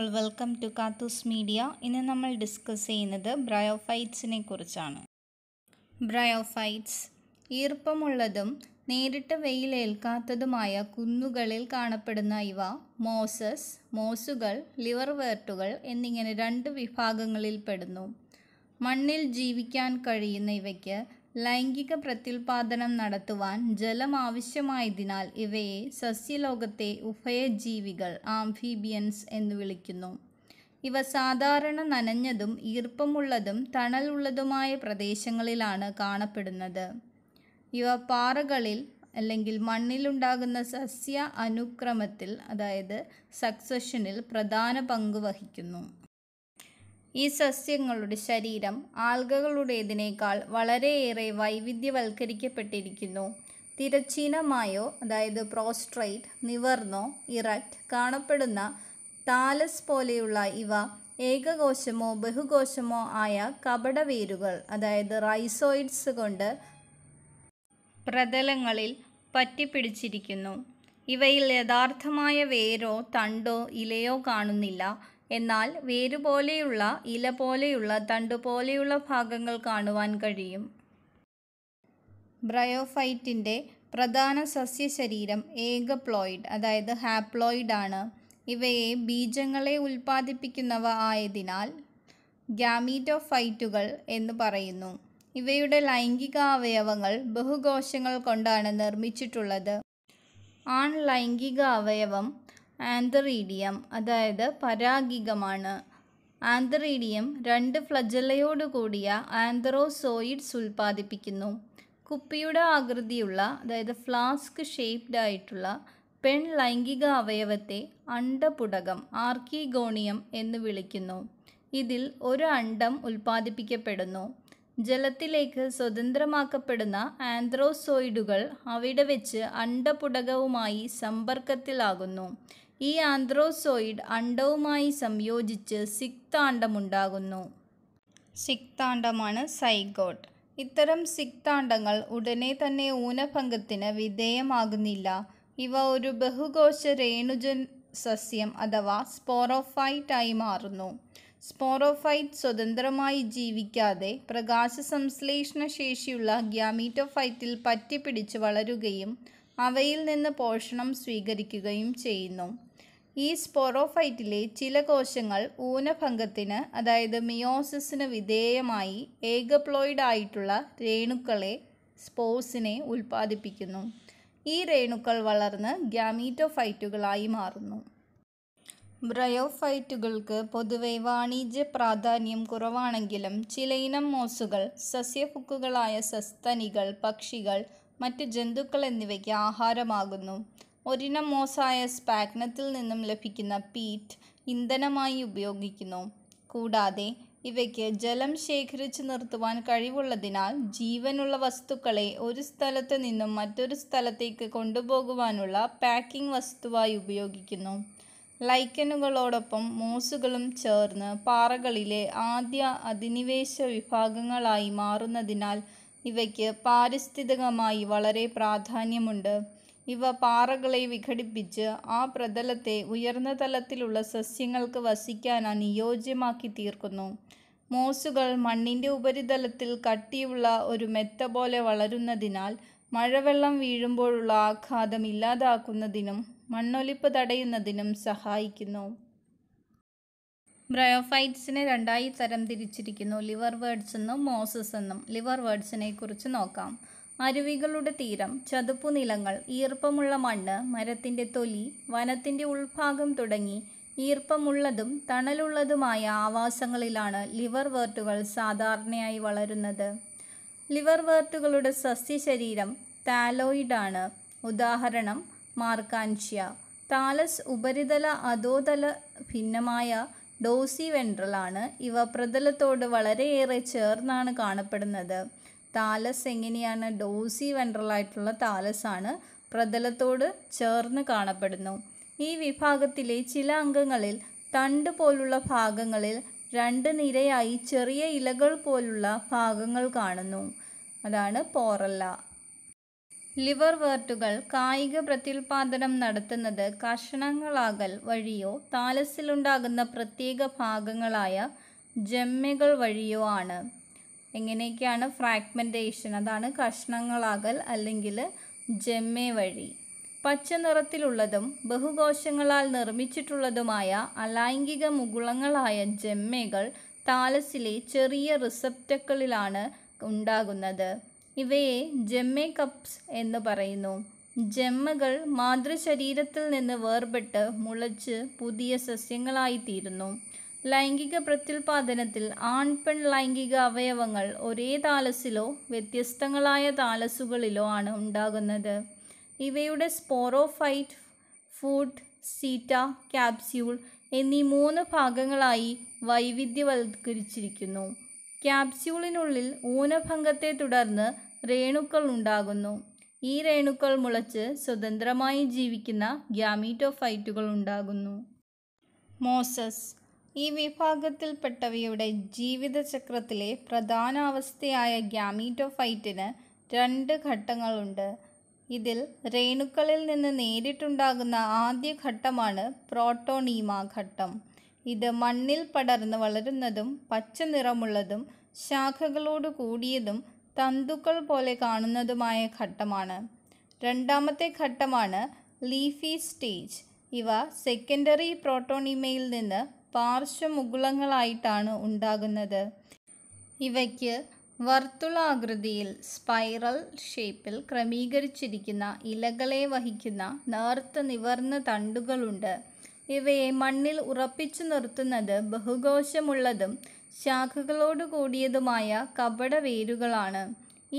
all welcome to Kathoos media ഇന്ന് നമ്മൾ discuss ചെയ്യുന്നത് ബ്രയോഫൈറ്റ്സിനെ കുറിച്ചാണ് ബ്രയോഫൈറ്റ്സ് ഈർപ്പമുള്ളതും നേരിട്ട് വെയിലേൽക്കാത്തതുമായ കുന്നുകളിൽ കാണപ്പെടുന്ന ഇവ മോസസ് മോസുകൾ വേർട്ടുകൾ എന്നിങ്ങനെ രണ്ട് വിഭാഗങ്ങളിൽ പെടുന്നു മണ്ണിൽ ജീവിക്കാൻ കഴിയുന്ന ഇവയ്ക്ക് ലൈംഗിക പ്രത്യുൽപാദനം നടത്തുവാൻ ജലം ആവശ്യമായതിനാൽ ഇവയെ സസ്യലോകത്തെ ഉഭയജീവികൾ ആംഫീബിയൻസ് എന്ന് വിളിക്കുന്നു ഇവ സാധാരണ നനഞ്ഞതും ഈർപ്പമുള്ളതും തണലുള്ളതുമായ പ്രദേശങ്ങളിലാണ് കാണപ്പെടുന്നത് ഇവ പാറകളിൽ അല്ലെങ്കിൽ മണ്ണിലുണ്ടാകുന്ന സസ്യ അനുക്രമത്തിൽ അതായത് സക്സഷനിൽ പ്രധാന പങ്ക് വഹിക്കുന്നു ഈ സസ്യങ്ങളുടെ ശരീരം ആൽഗകളുടേതിനേക്കാൾ വളരെയേറെ വൈവിധ്യവൽക്കരിക്കപ്പെട്ടിരിക്കുന്നു തിരച്ചീനമായോ അതായത് പ്രോസ്ട്രേറ്റ് നിവർന്നോ ഇറക്റ്റ് കാണപ്പെടുന്ന താലസ് പോലെയുള്ള ഇവ ഏകകോശമോ ബഹുകോശമോ ആയ കപടവേരുകൾ അതായത് റൈസോയിഡ്സ് കൊണ്ട് പ്രതലങ്ങളിൽ പറ്റിപ്പിടിച്ചിരിക്കുന്നു ഇവയിൽ യഥാർത്ഥമായ വേരോ തണ്ടോ ഇലയോ കാണുന്നില്ല എന്നാൽ വേരുപോലെയുള്ള ഇല പോലെയുള്ള തണ്ടുപോലെയുള്ള ഭാഗങ്ങൾ കാണുവാൻ കഴിയും ബ്രയോഫൈറ്റിൻ്റെ പ്രധാന സസ്യശരീരം ഏകപ്ലോയിഡ് അതായത് ഹാപ്ലോയിഡ് ആണ് ഇവയെ ബീജങ്ങളെ ഉൽപ്പാദിപ്പിക്കുന്നവ ആയതിനാൽ ഗ്യാമീറ്റോഫൈറ്റുകൾ എന്ന് പറയുന്നു ഇവയുടെ ലൈംഗിക അവയവങ്ങൾ ബഹുകോശങ്ങൾ കൊണ്ടാണ് നിർമ്മിച്ചിട്ടുള്ളത് ആൺ ലൈംഗിക അവയവം ആന്തറീഡിയം അതായത് പരാഗികമാണ് ആന്തറീഡിയം രണ്ട് ഫ്ലജലയോട് കൂടിയ ആന്തറോസോയിഡ്സ് ഉൽപ്പാദിപ്പിക്കുന്നു കുപ്പിയുടെ ആകൃതിയുള്ള അതായത് ഫ്ലാസ്ക് ഷേപ്ഡ് ആയിട്ടുള്ള പെൺ ലൈംഗിക അവയവത്തെ അണ്ടപുടകം ആർക്കിഗോണിയം എന്ന് വിളിക്കുന്നു ഇതിൽ ഒരു അണ്ടം ഉൽപ്പാദിപ്പിക്കപ്പെടുന്നു ജലത്തിലേക്ക് സ്വതന്ത്രമാക്കപ്പെടുന്ന ആന്ത്രോസോയിഡുകൾ അവിടെ വെച്ച് അണ്ടപുടകവുമായി സമ്പർക്കത്തിലാകുന്നു ഈ ആന്ത്രോസോയിഡ് അണ്ഡവുമായി സംയോജിച്ച് സിക്താണ്ഡമുണ്ടാകുന്നു സിക്താണ്ഡമാണ് സൈഗോട്ട് ഇത്തരം സിക്താണ്ഡങ്ങൾ ഉടനെ തന്നെ ഊനഭംഗത്തിന് വിധേയമാകുന്നില്ല ഇവ ഒരു ബഹുകോശ രേണുജൻ സസ്യം അഥവാ സ്പോറോഫൈറ്റായി മാറുന്നു സ്പോറോഫൈറ്റ് സ്വതന്ത്രമായി ജീവിക്കാതെ സംശ്ലേഷണ ശേഷിയുള്ള ഗ്യാമീറ്റോഫൈറ്റിൽ പറ്റിപ്പിടിച്ച് വളരുകയും അവയിൽ നിന്ന് പോഷണം സ്വീകരിക്കുകയും ചെയ്യുന്നു ഈ സ്പൊറോഫൈറ്റിലെ ചില കോശങ്ങൾ ഊനഭംഗത്തിന് അതായത് മിയോസിസിന് വിധേയമായി ഏകപ്ലോയിഡായിട്ടുള്ള രേണുക്കളെ സ്പോസിനെ ഉൽപ്പാദിപ്പിക്കുന്നു ഈ രേണുക്കൾ വളർന്ന് ഗ്യാമീറ്റോഫൈറ്റുകളായി മാറുന്നു ബ്രയോഫൈറ്റുകൾക്ക് പൊതുവെ വാണിജ്യ പ്രാധാന്യം കുറവാണെങ്കിലും ചിലയിനം മോസുകൾ സസ്യഫുക്കുകളായ സസ്തനികൾ പക്ഷികൾ മറ്റ് ജന്തുക്കൾ എന്നിവയ്ക്ക് ആഹാരമാകുന്നു മോസായ സ്പാഗ്നത്തിൽ നിന്നും ലഭിക്കുന്ന പീറ്റ് ഇന്ധനമായി ഉപയോഗിക്കുന്നു കൂടാതെ ഇവയ്ക്ക് ജലം ശേഖരിച്ചു നിർത്തുവാൻ കഴിവുള്ളതിനാൽ ജീവനുള്ള വസ്തുക്കളെ ഒരു സ്ഥലത്ത് നിന്നും മറ്റൊരു സ്ഥലത്തേക്ക് കൊണ്ടുപോകുവാനുള്ള പാക്കിംഗ് വസ്തുവായി ഉപയോഗിക്കുന്നു ലൈക്കനുകളോടൊപ്പം മോസുകളും ചേർന്ന് പാറകളിലെ ആദ്യ അധിനിവേശ വിഭാഗങ്ങളായി മാറുന്നതിനാൽ ഇവയ്ക്ക് പാരിസ്ഥിതികമായി വളരെ പ്രാധാന്യമുണ്ട് ഇവ പാറകളെ വിഘടിപ്പിച്ച് ആ പ്രതലത്തെ ഉയർന്ന തലത്തിലുള്ള സസ്യങ്ങൾക്ക് വസിക്കാൻ അനുയോജ്യമാക്കി തീർക്കുന്നു മോസുകൾ മണ്ണിൻ്റെ ഉപരിതലത്തിൽ കട്ടിയുള്ള ഒരു മെത്ത പോലെ വളരുന്നതിനാൽ മഴവെള്ളം വീഴുമ്പോഴുള്ള ആഘാതം ഇല്ലാതാക്കുന്നതിനും മണ്ണൊലിപ്പ് തടയുന്നതിനും സഹായിക്കുന്നു ബ്രയോഫൈറ്റ്സിനെ രണ്ടായി തരം തിരിച്ചിരിക്കുന്നു ലിവർ വേർഡ്സ് എന്നും മോസസ് എന്നും ലിവർ വേർഡ്സിനെ കുറിച്ച് നോക്കാം അരുവികളുടെ തീരം ചതുപ്പുനിലങ്ങൾ ഈർപ്പമുള്ള മണ്ണ് മരത്തിൻ്റെ തൊലി വനത്തിൻ്റെ ഉൾഭാഗം തുടങ്ങി ഈർപ്പമുള്ളതും തണലുള്ളതുമായ ആവാസങ്ങളിലാണ് ലിവർ വേർട്ടുകൾ സാധാരണയായി വളരുന്നത് ലിവർ വേർട്ടുകളുടെ സസ്യശരീരം താലോയിഡാണ് ഉദാഹരണം മാർക്കാൻഷ്യ താലസ് ഉപരിതല അധോതല ഭിന്നമായ ഡോസി വെൻട്രലാണ് ഇവ പ്രതലത്തോട് വളരെയേറെ ചേർന്നാണ് കാണപ്പെടുന്നത് താലസ് എങ്ങനെയാണ് ഡോസി വെൻട്രൽ ആയിട്ടുള്ള താലസ് ആണ് പ്രതലത്തോട് ചേർന്ന് കാണപ്പെടുന്നു ഈ വിഭാഗത്തിലെ ചില അംഗങ്ങളിൽ തണ്ട് പോലുള്ള ഭാഗങ്ങളിൽ രണ്ട് നിരയായി ചെറിയ ഇലകൾ പോലുള്ള ഭാഗങ്ങൾ കാണുന്നു അതാണ് പോറല്ല ലിവർ വേർട്ടുകൾ കായിക പ്രത്യുൽപാദനം നടത്തുന്നത് കഷണങ്ങളാകൽ വഴിയോ താലസിലുണ്ടാകുന്ന പ്രത്യേക ഭാഗങ്ങളായ ജമ്മകൾ വഴിയോ ആണ് എങ്ങനെയൊക്കെയാണ് ഫ്രാഗ്മെൻറ്റേഷൻ അതാണ് കഷ്ണങ്ങളാകൽ അല്ലെങ്കിൽ ജമ്മേ വഴി പച്ച നിറത്തിലുള്ളതും ബഹുകോശങ്ങളാൽ നിർമ്മിച്ചിട്ടുള്ളതുമായ അലൈംഗിക മുകുളങ്ങളായ ജമ്മകൾ താലസിലെ ചെറിയ റിസപ്റ്റക്കളിലാണ് ഉണ്ടാകുന്നത് ഇവയെ ജമ്മേ കപ്സ് എന്ന് പറയുന്നു ജമ്മകൾ മാതൃശരീരത്തിൽ നിന്ന് വേർപെട്ട് മുളച്ച് പുതിയ സസ്യങ്ങളായിത്തീരുന്നു ലൈംഗിക പ്രത്യുൽപാദനത്തിൽ ആൺ പെൺ ലൈംഗിക അവയവങ്ങൾ ഒരേ താലസിലോ വ്യത്യസ്തങ്ങളായ താലസുകളിലോ ആണ് ഉണ്ടാകുന്നത് ഇവയുടെ സ്പോറോഫൈറ്റ് ഫുഡ് സീറ്റ ക്യാപ്സ്യൂൾ എന്നീ മൂന്ന് ഭാഗങ്ങളായി വൈവിധ്യവൽക്കരിച്ചിരിക്കുന്നു ക്യാപ്സ്യൂളിനുള്ളിൽ ഊനഭംഗത്തെ തുടർന്ന് രേണുക്കൾ ഉണ്ടാകുന്നു ഈ രേണുക്കൾ മുളച്ച് സ്വതന്ത്രമായി ജീവിക്കുന്ന ഗ്യാമീറ്റോഫൈറ്റുകൾ ഉണ്ടാകുന്നു മോസസ് ഈ വിഭാഗത്തിൽപ്പെട്ടവയുടെ ജീവിതചക്രത്തിലെ പ്രധാന അവസ്ഥയായ ഗ്യാമീറ്റോഫൈറ്റിന് രണ്ട് ഘട്ടങ്ങളുണ്ട് ഇതിൽ രേണുക്കളിൽ നിന്ന് നേരിട്ടുണ്ടാകുന്ന ആദ്യ ഘട്ടമാണ് പ്രോട്ടോണീമ ഘട്ടം ഇത് മണ്ണിൽ പടർന്ന് വളരുന്നതും പച്ച നിറമുള്ളതും ശാഖകളോട് കൂടിയതും തന്തുക്കൾ പോലെ കാണുന്നതുമായ ഘട്ടമാണ് രണ്ടാമത്തെ ഘട്ടമാണ് ലീഫി സ്റ്റേജ് ഇവ സെക്കൻഡറി പ്രോട്ടോണീമയിൽ നിന്ന് പാർശ്വമുകുളങ്ങളായിട്ടാണ് ഉണ്ടാകുന്നത് ഇവയ്ക്ക് വർത്തുളാകൃതിയിൽ സ്പൈറൽ ഷേപ്പിൽ ക്രമീകരിച്ചിരിക്കുന്ന ഇലകളെ വഹിക്കുന്ന നേർത്ത് നിവർന്ന തണ്ടുകളുണ്ട് ഇവയെ മണ്ണിൽ ഉറപ്പിച്ചു നിർത്തുന്നത് ബഹുകോശമുള്ളതും ശാഖകളോട് കൂടിയതുമായ കപട വേരുകളാണ്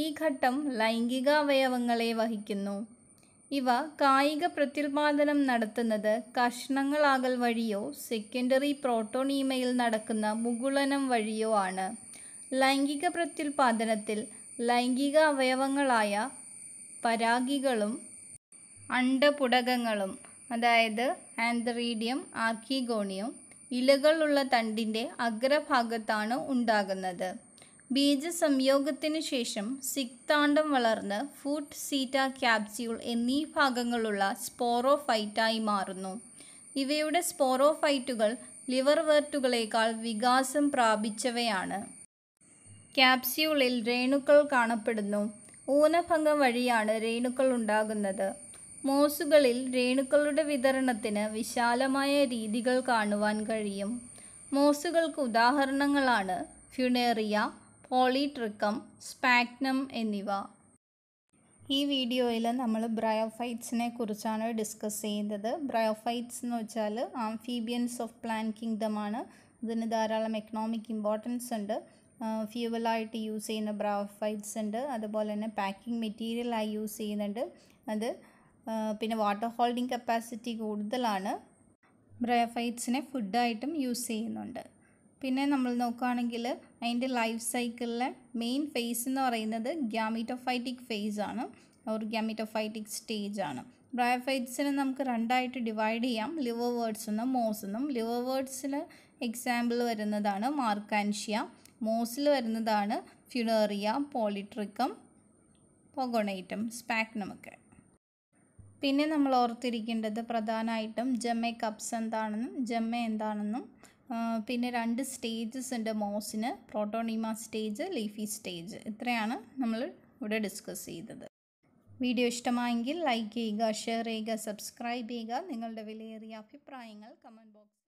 ഈ ഘട്ടം ലൈംഗികാവയവങ്ങളെ വഹിക്കുന്നു ഇവ കായിക പ്രത്യുൽപാദനം നടത്തുന്നത് കഷ്ണങ്ങളാകൽ വഴിയോ സെക്കൻഡറി പ്രോട്ടോണീമയിൽ നടക്കുന്ന മുകുളനം വഴിയോ ആണ് ലൈംഗിക പ്രത്യുൽപാദനത്തിൽ ലൈംഗിക അവയവങ്ങളായ പരാഗികളും അണ്ടപുടകങ്ങളും അതായത് ആന്തറീഡിയം ആർക്കിഗോണിയം ഇലകളുള്ള തണ്ടിൻ്റെ അഗ്രഭാഗത്താണ് ഉണ്ടാകുന്നത് ബീജസംയോഗത്തിനു ശേഷം സിക്താണ്ടം വളർന്ന് ഫുട്ട് സീറ്റ ക്യാപ്സ്യൂൾ എന്നീ ഭാഗങ്ങളുള്ള സ്പോറോഫൈറ്റായി മാറുന്നു ഇവയുടെ സ്പോറോഫൈറ്റുകൾ ലിവർ വേർട്ടുകളേക്കാൾ വികാസം പ്രാപിച്ചവയാണ് ക്യാപ്സ്യൂളിൽ രേണുക്കൾ കാണപ്പെടുന്നു ഊനഭംഗം വഴിയാണ് രേണുക്കൾ ഉണ്ടാകുന്നത് മോസുകളിൽ രേണുക്കളുടെ വിതരണത്തിന് വിശാലമായ രീതികൾ കാണുവാൻ കഴിയും മോസുകൾക്ക് ഉദാഹരണങ്ങളാണ് ഫ്യുണേറിയ ഓളിട്രിക്കം സ്പാക്നം എന്നിവ ഈ വീഡിയോയിൽ നമ്മൾ ബ്രയോഫൈറ്റ്സിനെ കുറിച്ചാണ് ഡിസ്കസ് ചെയ്യുന്നത് ബ്രയോഫൈറ്റ്സ് എന്ന് വെച്ചാൽ ആംഫീബിയൻസ് ഓഫ് പ്ലാൻ ആണ് ഇതിന് ധാരാളം എക്കണോമിക് ഇമ്പോർട്ടൻസ് ഉണ്ട് ഫ്യൂവലായിട്ട് യൂസ് ചെയ്യുന്ന ബ്രയോഫൈറ്റ്സ് ഉണ്ട് അതുപോലെ തന്നെ പാക്കിംഗ് മെറ്റീരിയലായി യൂസ് ചെയ്യുന്നുണ്ട് അത് പിന്നെ വാട്ടർ ഹോൾഡിംഗ് കപ്പാസിറ്റി കൂടുതലാണ് ബ്രയോഫൈറ്റ്സിനെ ഫുഡായിട്ടും യൂസ് ചെയ്യുന്നുണ്ട് പിന്നെ നമ്മൾ നോക്കുകയാണെങ്കിൽ അതിൻ്റെ ലൈഫ് സൈക്കിളിലെ മെയിൻ ഫേസ് എന്ന് പറയുന്നത് ഗ്യാമിറ്റോഫൈറ്റിക് ഫേസ് ആണ് ഓർ ഗ്യാമിറ്റോഫൈറ്റിക് സ്റ്റേജ് ആണ് ബ്രയോഫൈറ്റ്സിനെ നമുക്ക് രണ്ടായിട്ട് ഡിവൈഡ് ചെയ്യാം ലിവർ വേർഡ്സ് എന്നും മോസ് എന്നും ലിവർ വേർഡ്സിൽ എക്സാമ്പിൾ വരുന്നതാണ് മാർക്കാൻഷ്യ മോസിൽ വരുന്നതാണ് ഫ്യുണേറിയ പോളിട്രിക്കം പൊഗോണൈറ്റം സ്പാക്നമൊക്കെ പിന്നെ നമ്മൾ ഓർത്തിരിക്കേണ്ടത് പ്രധാനമായിട്ടും ജമ്മ കപ്സ് എന്താണെന്നും ജമ്മ എന്താണെന്നും പിന്നെ രണ്ട് സ്റ്റേജസ് ഉണ്ട് മോസിന് പ്രോട്ടോണീമ സ്റ്റേജ് ലീഫി സ്റ്റേജ് ഇത്രയാണ് നമ്മൾ ഇവിടെ ഡിസ്കസ് ചെയ്തത് വീഡിയോ ഇഷ്ടമായെങ്കിൽ ലൈക്ക് ചെയ്യുക ഷെയർ ചെയ്യുക സബ്സ്ക്രൈബ് ചെയ്യുക നിങ്ങളുടെ വിലയേറിയ അഭിപ്രായങ്ങൾ കമൻറ്റ് ബോക്സ്